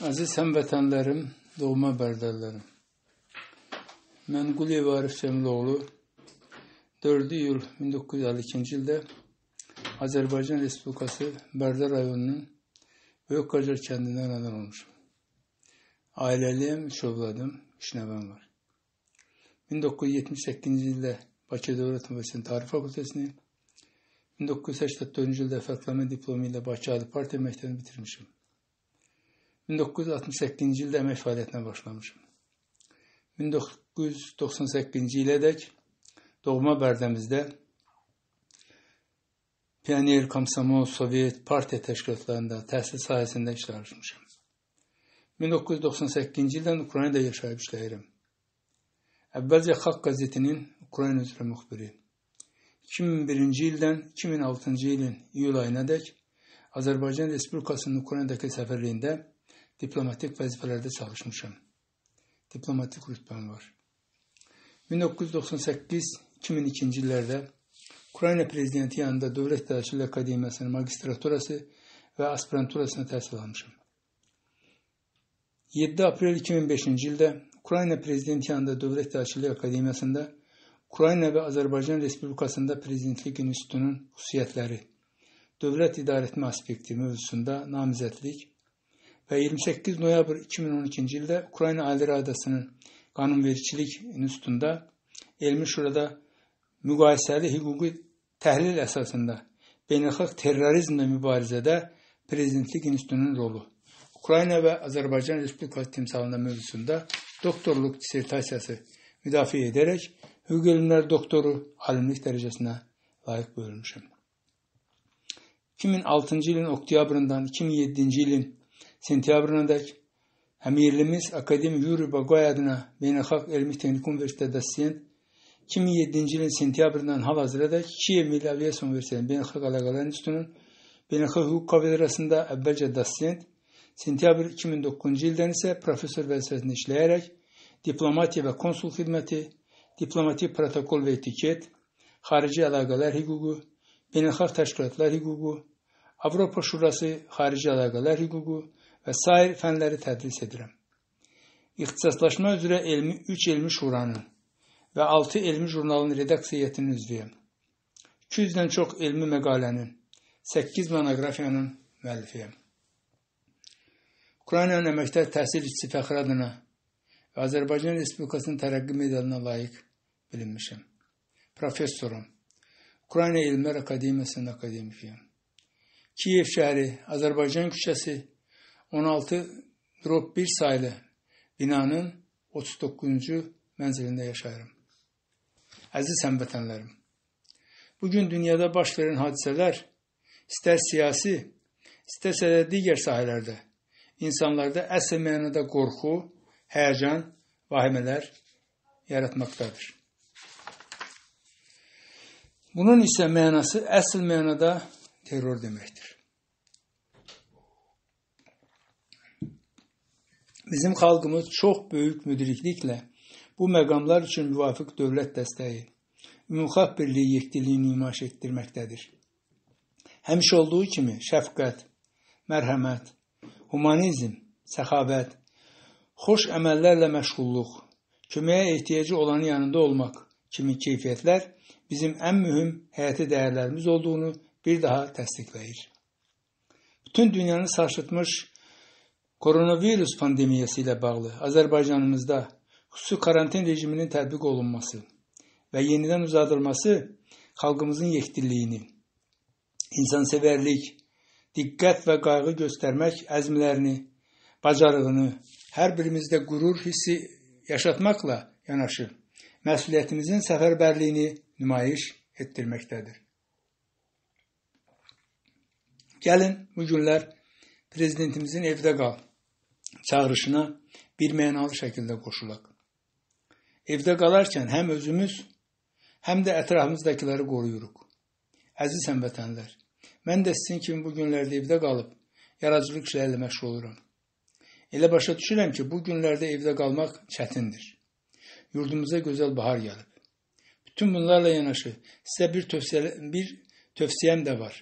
Aziz hemvetenlerim, doğma berderlerim. Mən Quliyev Arif Cəmiloğlu 4 yıl 1952-ci Azerbaycan Respublikası Bərdə rayonunun Böyük Qacar kəndindən anadan olmuşam. Ailəliyəm, üç övladım, üç nəvəm var. 1978-ci ildə Bakı Dövlət Universitetinin Tarix Fakültəsini, 1984-cü ildə fərqlənmə diplomu ilə Bakı Ali Partiya Məktəbini bitirmişəm. 1968-ci ildə əmək fəaliyyətinə başlamışam. 1998-ci ilədək doğma Bərdəmizdə Pioner, Komsomol, Sovet, partiya təşkilatlarında təhsil sahəsində işlər açmışam. 1998-ci ildən Ukraynada yaşayıb işləyirəm. Əvvəlcə Xalq qəzetinin Ukrayna üzrə müxbiri. 2001-ci ildən 2006-cı ilin iyul ayına dək Azərbaycan Respublikasının Ukraynadakı səfirliyində diplomatik vəzifələrdə çalışmışam. Diplomatik rütbəm var. 1998-2002-ci illərdə Ukrayna prezidenti yanında Dövlət Təhsil Akademiyasının magistraturası və aspiranturasına təhsil almışam. 7 aprel 2005-ci ildə Ukrayna prezidenti yanında Dövlət Təhsil Akademiyasında Ukrayna və Azərbaycan Respublikasında Prezidentlik İnstitutunun xüsusiyyətləri, dövlət idarəetmə aspekti mövzusunda namizədlik ve 28 Noyabr 2012 yılda Ukrayna Alderi Adası'nın qanunvericilik institutunda elmi şurada müqayisəli hüquqi təhlil əsasında beynəlxalq terrorizmlə mübarizədə prezidentlik institutunun rolu Ukrayna və Azərbaycan Respublikası timsalında mövzusunda doktorluq dissertasiyası müdafiə edərək hüquq elmlər doktoru alimlik dərəcəsinə layiq buyurmuşam. 2006-cı ilin oktyabrından 2007-ci ilin sentyabrına dək əmirlimiz Akadem Yuri Bagay adına Beynəlxalq Elmi Texniki Universitetdə dosent 2007-ci ilin sentyabrından hal-hazırda da Kiyev Milli Aviasiya Universitetinin Beynəlxalq Əlaqələr İnstitutunun Beynəlxalq Hüquq Kafedrasında əvvəlcə dosent, sentyabr 2009-cu ildən isə professor vəzifəsində işləyərək diplomatiya və konsul xidməti, diplomatik protokol və etiket, xarici əlaqələr hüququ, beynəlxalq təşkilatlar hüququ, Avropa Şurası xarici əlaqələr hüququ, və sair fənləri tədris edirəm. İxtisaslaşma üzrə elmi 3 elmi şuranın və 6 elmi jurnalın redaksiya heyətinin üzvüyəm. 200-dən çox elmi məqalənin, 8 monoqrafiyanın müəllifiyəm. Ukraynanın əməkdar təhsil işçisi fəxri adına və Azərbaycan Respublikasının tərəqqi medalına layiq bilinmişəm. Professorum. Ukrayna Elmlər Akademiyasının akademikiyəm. Kiyev şəhəri, Azərbaycan küçəsi, 16 drop 1 saylı binanın 39-cu mənzilində yaşayıram. Əziz həmvətənlərim, bu gün dünyada baş verən hadisələr istər siyasi, istərsə də digər sahələrdə insanlarda əsl mənada qorxu, həyəcan, vahimələr yaratmaqdadır. Bunun isə mənası əsl mənada terror deməkdir. Bizim xalqımız çox böyük müdrikliklə bu məqamlar üçün müvafiq dövlət dəstəyi, ümumxalq birliyi yekdiliyini nümayiş etdirməkdədir. Həmişə olduğu kimi şəfqət, mərhəmət, humanizm, səxavət, xoş əməllərlə məşğulluq, köməyə ehtiyacı olanın yanında olmaq kimi keyfiyyətlər bizim ən mühüm həyati dəyərlərimiz olduğunu bir daha təsdiqləyir. Bütün dünyanı sarsıtmış Koronavirüs pandemiyası ilə bağlı Azərbaycanımızda xüsusi karantin rejiminin tətbiq olunması və yenidən uzadılması xalqımızın yekdilliyini, insansevərlik, diqqət və qayğı göstərmək əzmlərini, bacarığını hər birimizdə qürur hissi yaşatmaqla yanaşı məsuliyyətimizin səfərbərliyini nümayiş etdirməkdədir. Gəlin bu günlər prezidentimizin evdə qal çağrışına bir mənalı şəkildə qoşulaq. Evdə qalarkən həm özümüz, həm də ətrafımızdakiləri qoruyuruq. Əziz həmvətənlər, mən də sizin kimi bu günlərdə evdə qalıb yaradıcılıq işlərlə məşğul oluram. Elə başa düşürəm ki, bu günlərdə evdə qalmaq çətindir. Yurdumuza gözəl bahar gəlib. Bütün bunlarla yanaşı sizə bir tövsiyə bir tövsiyəm də var.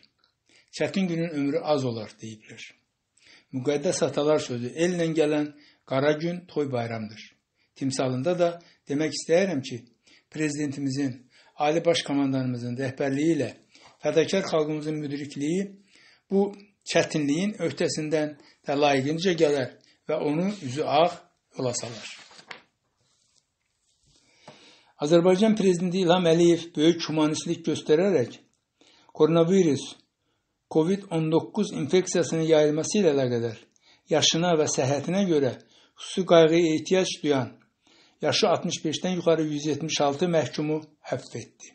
Çətin günün ömrü az olar deyiblər müqəddəs atalar sözü ellə gələn qara gün toy bayramdır. Timsalında da demək istəyirəm ki, prezidentimizin, Ali Baş Komandanımızın rəhbərliyi ilə fədakar xalqımızın müdrikliyi bu çətinliyin öhdəsindən də layiqincə gələr və onu üzü ağ yola salar. Azərbaycan Prezidenti İlham Əliyev böyük humanistlik göstərərək koronavirus COVID-19 infeksiyasının yayılması ilə əlaqədar yaşına və səhhətinə görə xüsusi qayğıya ehtiyac duyan yaşı 65-dən yuxarı 176 məhkumu həbs etdi.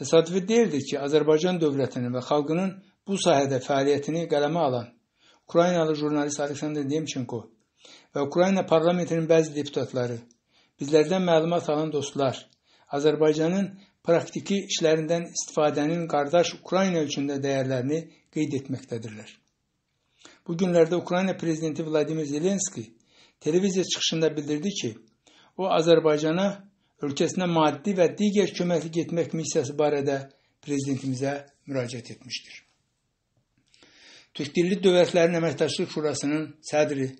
Təsadüfi deyildir ki, Azərbaycan dövlətinin və xalqının bu sahədə fəaliyyətini qələmə alan Ukraynalı jurnalist Aleksandr Demchenko və Ukrayna parlamentinin bəzi deputatları, bizlərdən məlumat alan dostlar, Azərbaycanın praktiki işlərindən istifadənin qardaş Ukrayna üçün də dəyərlərini qeyd etməkdədirlər. Bu günlərdə Ukrayna prezidenti Vladimir Zelenski televiziya çıxışında bildirdi ki, o Azərbaycana ölkəsinə maddi və digər köməklik etmək missiyası barədə prezidentimizə müraciət etmişdir. Türk Dilli Dövlətlərin Əməkdaşlıq Şurasının sədri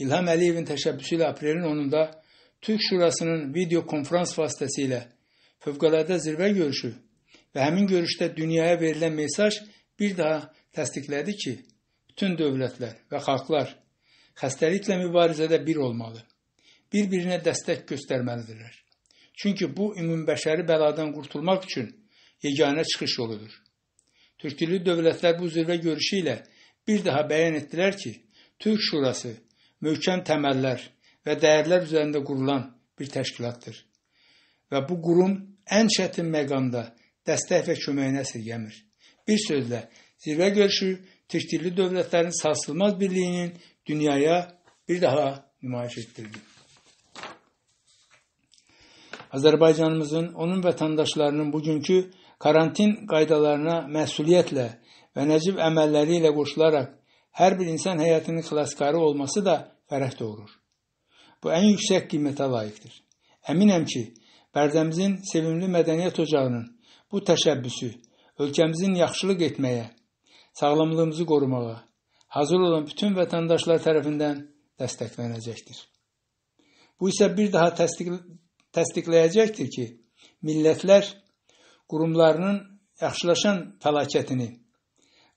İlham Əliyevin təşəbbüsü ilə aprelin 10-da Türk Şurasının video konfrans vasitəsilə fövqəladə zirvə görüşü və həmin görüşdə dünyaya verilən mesaj bir daha təsdiqlədi ki, bütün dövlətlər və xalqlar xəstəliklə mübarizədə bir olmalı, bir-birinə dəstək göstərməlidirlər. Çünki bu ümumbəşəri bəladan qurtulmaq üçün yeganə çıxış yoludur. Türk dilli dövlətlər bu zirvə görüşü ilə bir daha bəyan etdilər ki, Türk Şurası möhkəm təməllər və dəyərlər üzərində qurulan bir təşkilatdır və bu qurum ən çətin məqamda dəstək və köməyinə əsirgəmir. Bir sözlə, zirvə görüşü təkdilli dövlətlərin sarsılmaz birliyinin dünyaya bir daha nümayiş etdirdi. Azərbaycanımızın, onun vətəndaşlarının bugünkü karantin qaydalarına məsuliyyətlə və nəcib əməlləri ilə qoşularaq hər bir insan həyatının xilaskarı olması da fərəh doğurur. Bu ən yüksək qiymətə layiqdir. Əminəm ki, Bərdəmizin sevimli mədəniyyət ocağının bu təşəbbüsü ölkəmizin yaxşılıq etməyə, sağlamlığımızı qorumağa hazır olan bütün vətəndaşlar tərəfindən dəstəklənəcəkdir. Bu isə bir daha təsdiq, təsdiqləyəcəkdir ki, millətlər qurumlarının yaxşılaşan fəlakətini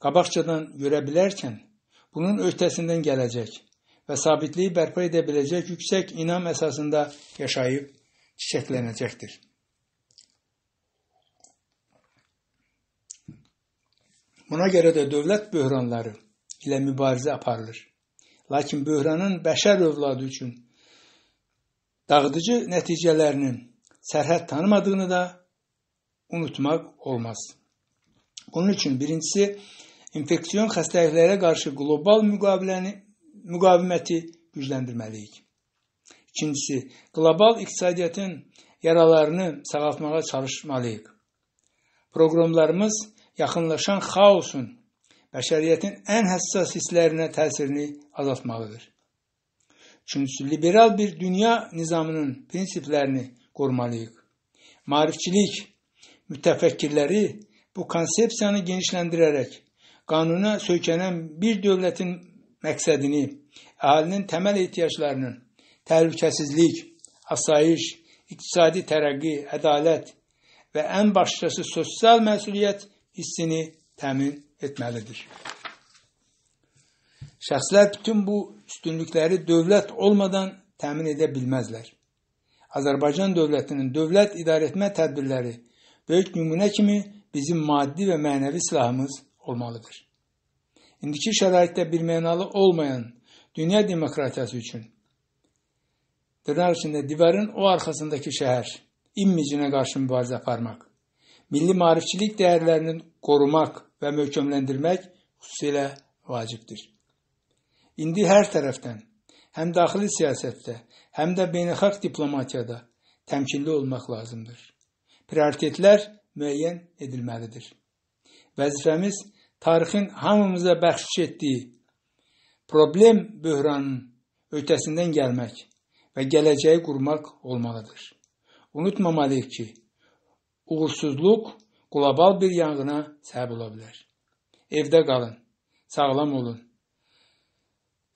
qabaqcadan görə bilərkən, bunun öhdəsindən gələcək və sabitliyi bərpa edə biləcək yüksək inam əsasında yaşayıb çiçeklənəcəkdir. Buna görə də dövlət böhranları ilə mübarizə aparılır. Lakin böhranın bəşər övladı üçün dağıdıcı nəticələrinin sərhəd tanımadığını da unutmaq olmaz. Bunun üçün birincisi infeksiyon xəstəliklərə qarşı qlobal müqaviləni müqaviməti gücləndirməliyik. İkincisi, qlobal iqtisadiyyatın yaralarını sağaltmağa çalışmalıyıq. Proqramlarımız yaxınlaşan xaosun, bəşəriyyətin ən həssas hisslərinə təsirini azaltmalıdır. Üçüncüsü, liberal bir dünya nizamının prinsiplərini qorumalıyıq. Marifçilik mütəfəkkirləri bu konsepsiyanı genişləndirərək qanuna söykənən bir dövlətin məqsədini, əhalinin təməl ehtiyaclarının təhlükəsizlik, asayiş, iqtisadi tərəqqi, ədalət və ən başlıcası sosial məsuliyyət hissini təmin etməlidir. Şəxslər bütün bu üstünlükləri dövlət olmadan təmin edə bilməzlər. Azərbaycan dövlətinin dövlət idarəetmə tədbirləri böyük nümunə kimi bizim maddi və mənəvi silahımız olmalıdır. İndiki şəraitdə birmənalı olmayan dünya demokratiyası üçün Tırnak içinde divarın o arkasındaki şehir. İmmicine karşı mübarizə aparmaq. Milli marifçilik değerlerini korumak ve möhkəmləndirmək xüsusilə vacibdir. İndi hər tərəfdən, həm daxili siyasətdə, həm də beynəlxalq diplomatiyada təmkinli olmaq lazımdır. Prioritetlər müəyyən edilməlidir. Vəzifəmiz tarixin hamımıza bəxş etdiyi problem böhranının ötəsindən gəlmək, və gələcəyi qurmaq olmalıdır. Unutmamalıyıq ki, uğursuzluq qlobal bir yanğına səbəb ola bilər. Evdə qalın, sağlam olun.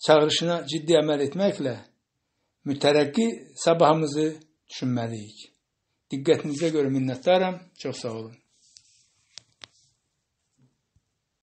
Çağırışına ciddi əməl etməklə mütərəqqi sabahımızı düşünməliyik. Diqqətinizə görə minnətdaram. Çox sağ olun.